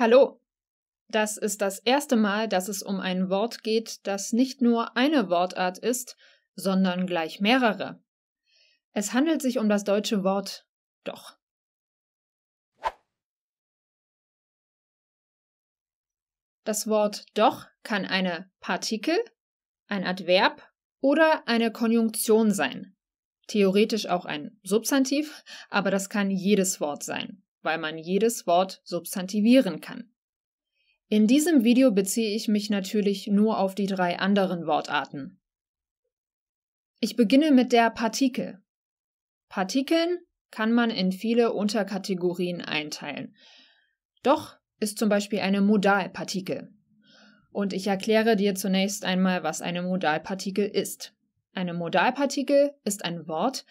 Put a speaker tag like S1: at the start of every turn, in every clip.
S1: Hallo! Das ist das erste Mal, dass es um ein Wort geht, das nicht nur eine Wortart ist, sondern gleich mehrere. Es handelt sich um das deutsche Wort doch. Das Wort doch kann eine Partikel, ein Adverb oder eine Konjunktion sein. Theoretisch auch ein Substantiv, aber das kann jedes Wort sein weil man jedes Wort substantivieren kann. In diesem Video beziehe ich mich natürlich nur auf die drei anderen Wortarten. Ich beginne mit der Partikel. Partikeln kann man in viele Unterkategorien einteilen. Doch ist zum Beispiel eine Modalpartikel. Und ich erkläre dir zunächst einmal, was eine Modalpartikel ist. Eine Modalpartikel ist ein Wort,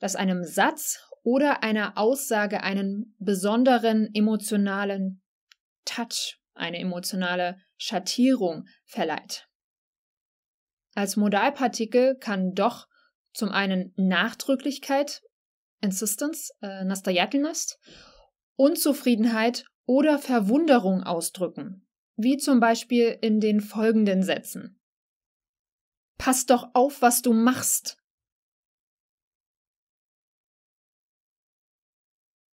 S1: das einem Satz oder einer Aussage einen besonderen emotionalen Touch, eine emotionale Schattierung verleiht. Als Modalpartikel kann doch zum einen Nachdrücklichkeit, Insistence, äh, Nastoyatelnost, Unzufriedenheit oder Verwunderung ausdrücken, wie zum Beispiel in den folgenden Sätzen. Pass doch auf, was du machst.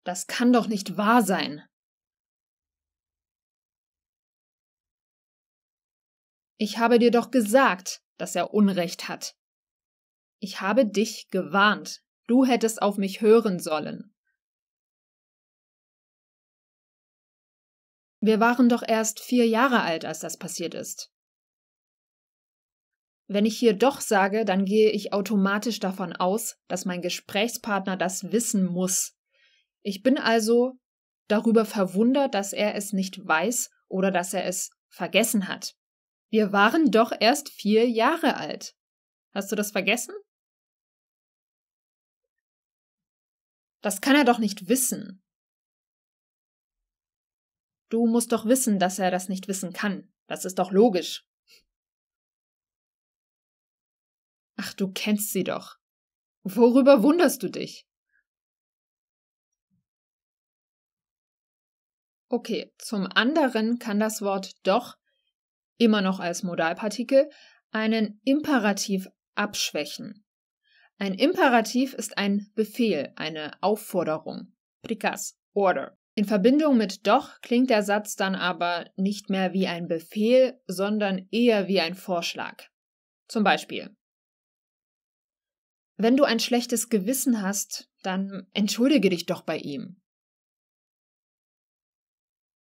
S2: Das kann doch nicht wahr sein.
S1: Ich habe dir doch gesagt, dass er Unrecht hat. Ich habe dich gewarnt. Du hättest auf mich hören sollen. Wir waren doch erst vier Jahre alt, als das passiert ist. Wenn ich hier doch sage, dann gehe ich automatisch davon aus, dass mein Gesprächspartner das wissen muss, ich bin also darüber verwundert, dass er es nicht weiß oder dass er es vergessen hat. Wir waren doch erst vier Jahre alt. Hast du das vergessen? Das kann er doch nicht wissen. Du musst doch wissen, dass er das nicht wissen kann. Das ist doch logisch. Ach, du kennst sie doch. Worüber wunderst du dich? Okay, zum anderen kann das Wort doch immer noch als Modalpartikel einen Imperativ abschwächen. Ein Imperativ ist ein Befehl, eine Aufforderung. Prikas, Order. In Verbindung mit doch klingt der Satz dann aber nicht mehr wie ein Befehl, sondern eher wie ein Vorschlag. Zum Beispiel. Wenn du ein schlechtes Gewissen hast, dann entschuldige dich doch bei ihm.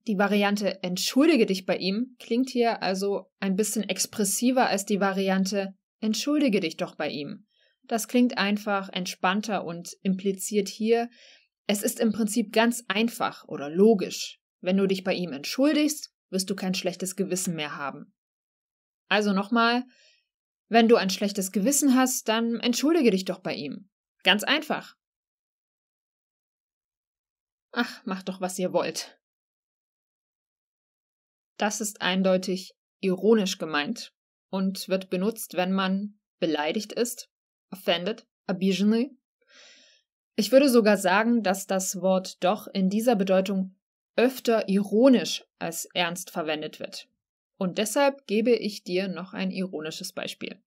S1: Die Variante entschuldige dich bei ihm klingt hier also ein bisschen expressiver als die Variante entschuldige dich doch bei ihm. Das klingt einfach entspannter und impliziert hier, es ist im Prinzip ganz einfach oder logisch. Wenn du dich bei ihm entschuldigst, wirst du kein schlechtes Gewissen mehr haben. Also nochmal, wenn du ein schlechtes Gewissen hast, dann entschuldige dich doch bei ihm. Ganz einfach. Ach, macht doch, was ihr wollt. Das ist eindeutig ironisch gemeint und wird benutzt, wenn man beleidigt ist, offended, обиженный. Ich würde sogar sagen, dass das Wort doch in dieser Bedeutung öfter ironisch als ernst verwendet wird. Und deshalb gebe ich dir noch ein ironisches Beispiel.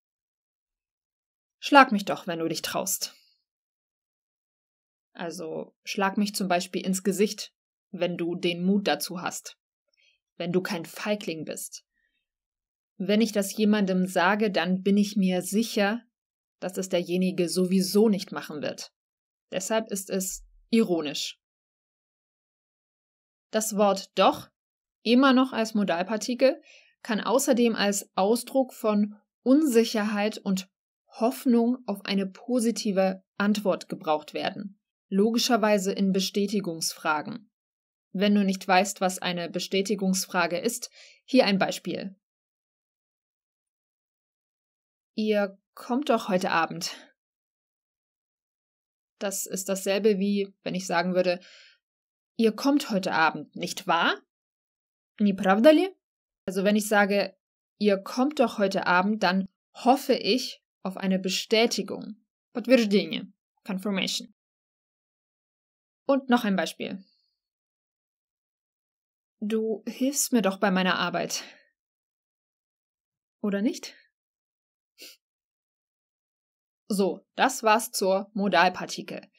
S1: Schlag mich doch, wenn du dich traust. Also schlag mich zum Beispiel ins Gesicht, wenn du den Mut dazu hast wenn du kein Feigling bist. Wenn ich das jemandem sage, dann bin ich mir sicher, dass es derjenige sowieso nicht machen wird. Deshalb ist es ironisch. Das Wort doch, immer noch als Modalpartikel, kann außerdem als Ausdruck von Unsicherheit und Hoffnung auf eine positive Antwort gebraucht werden, logischerweise in Bestätigungsfragen wenn du nicht weißt, was eine Bestätigungsfrage ist, hier ein Beispiel. Ihr kommt doch heute Abend. Das ist dasselbe wie, wenn ich sagen würde, ihr kommt heute Abend, nicht wahr? Ni pravdali? Also wenn ich sage, ihr kommt doch heute Abend, dann hoffe ich auf eine Bestätigung. Подтверждение. Confirmation. Und noch ein Beispiel. Du hilfst mir doch bei meiner Arbeit. Oder nicht? So, das war's zur Modalpartikel.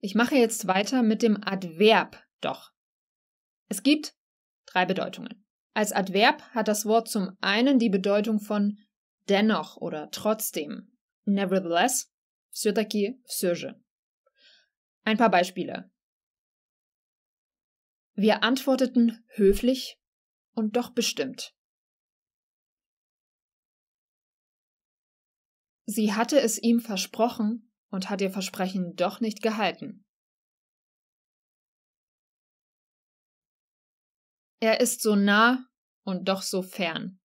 S1: Ich mache jetzt weiter mit dem Adverb doch. Es gibt drei Bedeutungen. Als Adverb hat das Wort zum einen die Bedeutung von dennoch oder trotzdem. Nevertheless, все-таки, все же. Ein paar Beispiele. Wir antworteten höflich und doch bestimmt. Sie hatte es ihm versprochen und hat ihr Versprechen
S2: doch nicht gehalten. Er ist so nah und doch so fern.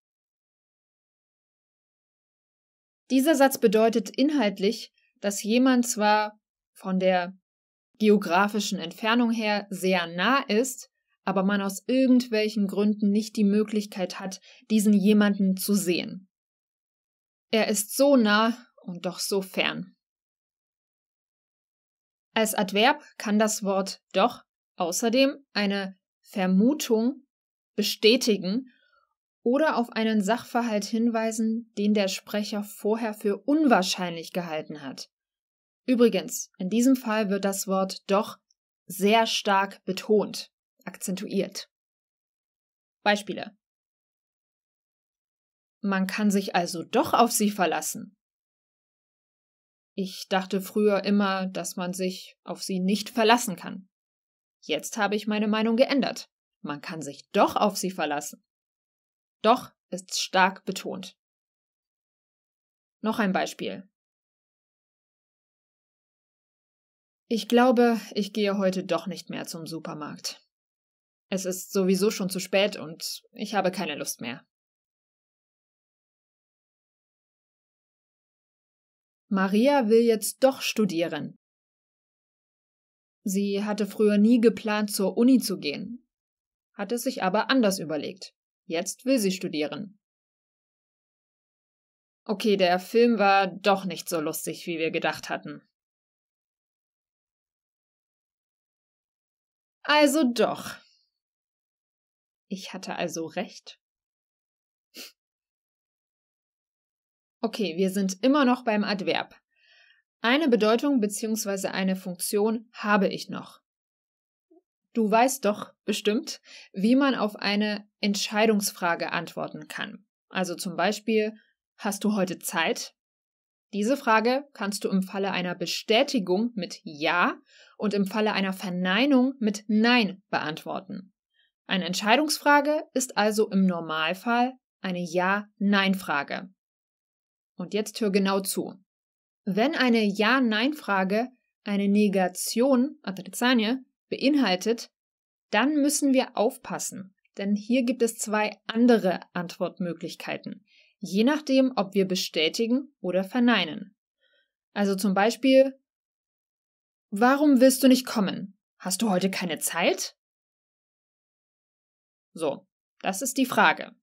S1: Dieser Satz bedeutet inhaltlich, dass jemand zwar von der geografischen Entfernung her sehr nah ist, aber man aus irgendwelchen Gründen nicht die Möglichkeit hat, diesen jemanden zu sehen. Er ist so nah und doch so fern. Als Adverb kann das Wort doch außerdem eine Vermutung bestätigen oder auf einen Sachverhalt hinweisen, den der Sprecher vorher für unwahrscheinlich gehalten hat. Übrigens, in diesem Fall wird das Wort doch sehr stark betont, akzentuiert. Beispiele. Man kann sich also doch auf sie verlassen. Ich dachte früher immer, dass man sich auf sie nicht verlassen kann. Jetzt habe ich meine Meinung geändert. Man kann sich doch auf sie verlassen. Doch ist stark betont.
S2: Noch ein Beispiel.
S1: Ich glaube, ich gehe heute doch nicht mehr zum Supermarkt. Es ist sowieso schon zu spät und ich habe keine Lust mehr.
S2: Maria will jetzt doch studieren. Sie hatte früher nie geplant, zur Uni zu gehen,
S1: hatte sich aber anders überlegt. Jetzt will sie studieren. Okay, der Film war doch nicht so lustig, wie wir gedacht hatten.
S2: Also doch.
S1: Ich hatte also recht. Okay, wir sind immer noch beim Adverb. Eine Bedeutung bzw. eine Funktion habe ich noch. Du weißt doch bestimmt, wie man auf eine Entscheidungsfrage antworten kann. Also zum Beispiel, hast du heute Zeit? Diese Frage kannst du im Falle einer Bestätigung mit Ja und im Falle einer Verneinung mit Nein beantworten. Eine Entscheidungsfrage ist also im Normalfall eine Ja-Nein-Frage. Und jetzt hör genau zu. Wenn eine Ja-Nein-Frage eine Negation, отрицание, beinhaltet, dann müssen wir aufpassen, denn hier gibt es zwei andere Antwortmöglichkeiten, je nachdem, ob wir bestätigen oder verneinen. Also zum Beispiel, Warum willst du nicht kommen? Hast du heute keine Zeit? So, das ist die Frage.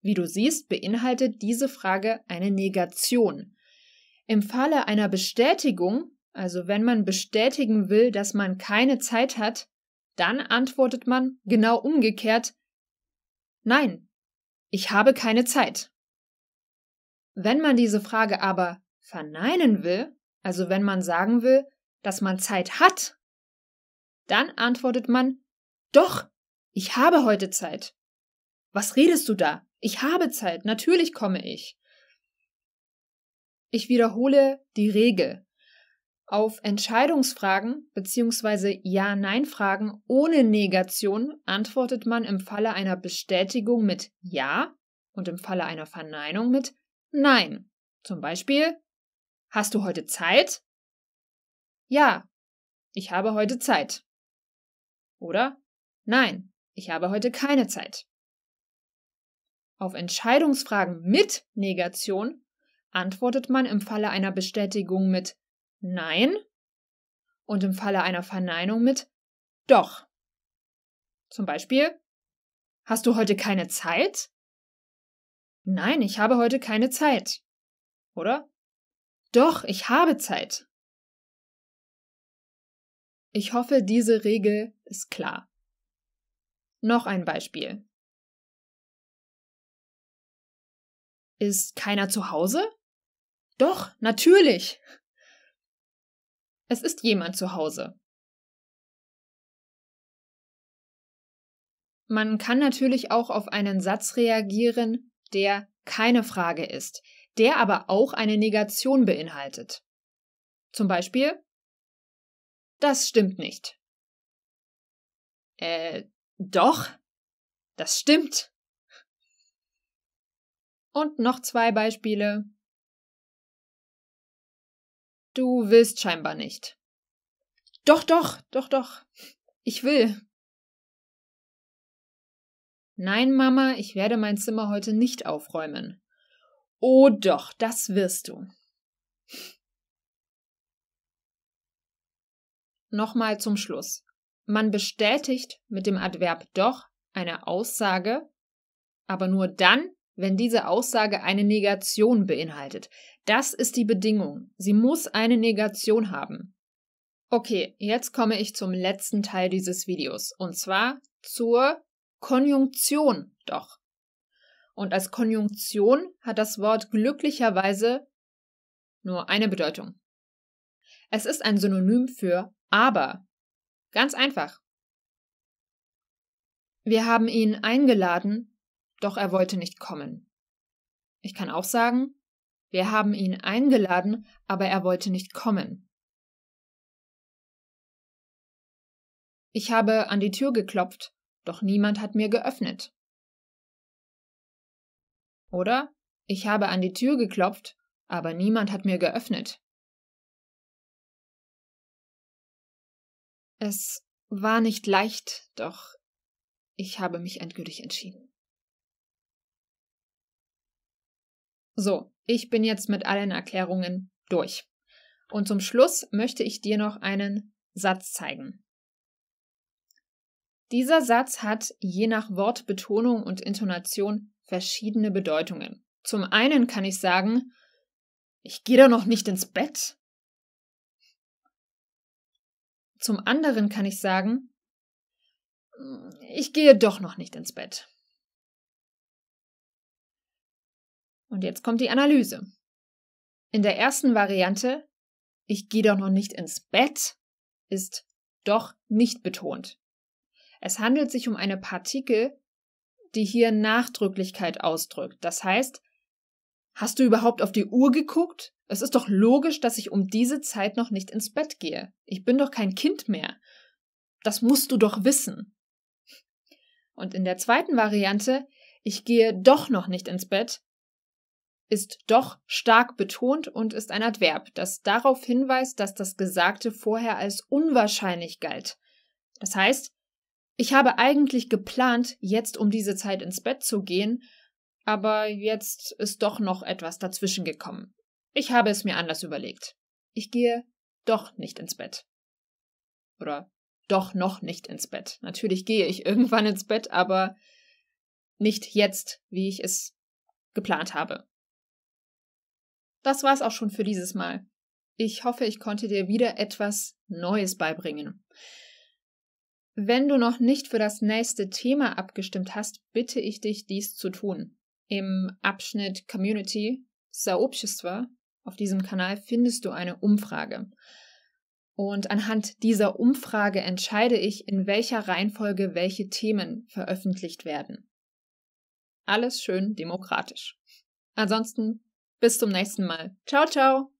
S1: Wie du siehst, beinhaltet diese Frage eine Negation. Im Falle einer Bestätigung, also wenn man bestätigen will, dass man keine Zeit hat, dann antwortet man genau umgekehrt Nein, ich habe keine Zeit. Wenn man diese Frage aber verneinen will, also wenn man sagen will, dass man Zeit hat, dann antwortet man, doch, ich habe heute Zeit. Was redest du da? Ich habe Zeit, natürlich komme ich. Ich wiederhole die Regel. Auf Entscheidungsfragen bzw. Ja-Nein-Fragen ohne Negation antwortet man im Falle einer Bestätigung mit Ja und im Falle einer Verneinung mit Nein. Zum Beispiel, hast du heute Zeit? Ja, ich habe heute Zeit. Oder Nein, ich habe heute keine Zeit. Auf Entscheidungsfragen mit Negation antwortet man im Falle einer Bestätigung mit Nein und im Falle einer Verneinung mit Doch. Zum Beispiel, hast du heute keine Zeit? Nein, ich habe heute keine Zeit. Oder? Doch, ich habe Zeit.
S2: Ich hoffe, diese Regel ist klar. Noch ein Beispiel. Ist keiner zu Hause? Doch, natürlich. Es ist jemand zu Hause.
S1: Man kann natürlich auch auf einen Satz reagieren, der keine Frage ist, der aber auch eine Negation beinhaltet. Zum Beispiel das stimmt nicht.
S2: Äh, doch, das stimmt. Und noch zwei Beispiele. Du willst scheinbar
S1: nicht. Doch, doch, doch, doch. Ich will. Nein, Mama, ich werde mein Zimmer heute nicht aufräumen. Oh doch, das wirst du. nochmal zum Schluss. Man bestätigt mit dem Adverb doch eine Aussage, aber nur dann, wenn diese Aussage eine Negation beinhaltet. Das ist die Bedingung. Sie muss eine Negation haben. Okay, jetzt komme ich zum letzten Teil dieses Videos, und zwar zur Konjunktion doch. Und als Konjunktion hat das Wort glücklicherweise nur eine Bedeutung. Es ist ein Synonym für aber, ganz einfach. Wir haben ihn eingeladen, doch er wollte nicht kommen. Ich kann auch sagen, wir haben ihn eingeladen, aber er wollte nicht kommen.
S2: Ich habe an die Tür geklopft, doch niemand hat mir geöffnet. Oder ich habe an die Tür geklopft, aber niemand hat mir geöffnet. Es war nicht leicht, doch
S1: ich habe mich endgültig entschieden. So, ich bin jetzt mit allen Erklärungen durch. Und zum Schluss möchte ich dir noch einen Satz zeigen. Dieser Satz hat je nach Wortbetonung und Intonation verschiedene Bedeutungen. Zum einen kann ich sagen, ich gehe da noch nicht ins Bett. Zum anderen kann ich sagen, ich gehe doch noch nicht ins Bett. Und jetzt kommt die Analyse. In der ersten Variante, ich gehe doch noch nicht ins Bett, ist doch nicht betont. Es handelt sich um eine Partikel, die hier Nachdrücklichkeit ausdrückt. Das heißt, Hast du überhaupt auf die Uhr geguckt? Es ist doch logisch, dass ich um diese Zeit noch nicht ins Bett gehe. Ich bin doch kein Kind mehr. Das musst du doch wissen. Und in der zweiten Variante, ich gehe doch noch nicht ins Bett, ist doch stark betont und ist ein Adverb, das darauf hinweist, dass das Gesagte vorher als unwahrscheinlich galt. Das heißt, ich habe eigentlich geplant, jetzt um diese Zeit ins Bett zu gehen, aber jetzt ist doch noch etwas dazwischen gekommen. Ich habe es mir anders überlegt. Ich gehe doch nicht ins Bett. Oder doch noch nicht ins Bett. Natürlich gehe ich irgendwann ins Bett, aber nicht jetzt, wie ich es geplant habe. Das war's auch schon für dieses Mal. Ich hoffe, ich konnte dir wieder etwas Neues beibringen. Wenn du noch nicht für das nächste Thema abgestimmt hast, bitte ich dich, dies zu tun. Im Abschnitt Community Сообщество auf diesem Kanal findest du eine Umfrage. Und anhand dieser Umfrage entscheide ich, in welcher Reihenfolge welche Themen veröffentlicht werden. Alles schön demokratisch. Ansonsten bis zum nächsten Mal. Ciao, ciao!